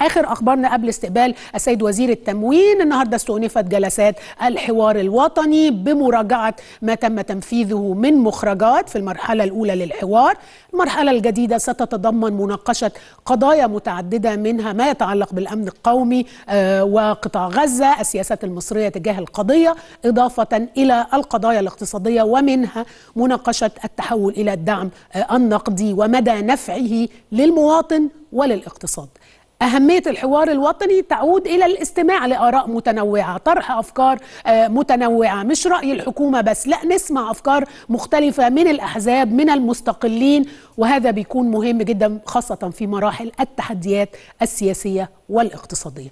اخر اخبارنا قبل استقبال السيد وزير التموين النهارده استؤنفت جلسات الحوار الوطني بمراجعه ما تم تنفيذه من مخرجات في المرحله الاولى للحوار المرحله الجديده ستتضمن مناقشه قضايا متعدده منها ما يتعلق بالامن القومي آه، وقطاع غزه السياسات المصريه تجاه القضيه اضافه الى القضايا الاقتصاديه ومنها مناقشه التحول الى الدعم آه، النقدي ومدى نفعه للمواطن وللاقتصاد أهمية الحوار الوطني تعود إلى الاستماع لآراء متنوعة طرح أفكار آه، متنوعة مش رأي الحكومة بس لا نسمع أفكار مختلفة من الأحزاب من المستقلين وهذا بيكون مهم جدا خاصة في مراحل التحديات السياسية والاقتصادية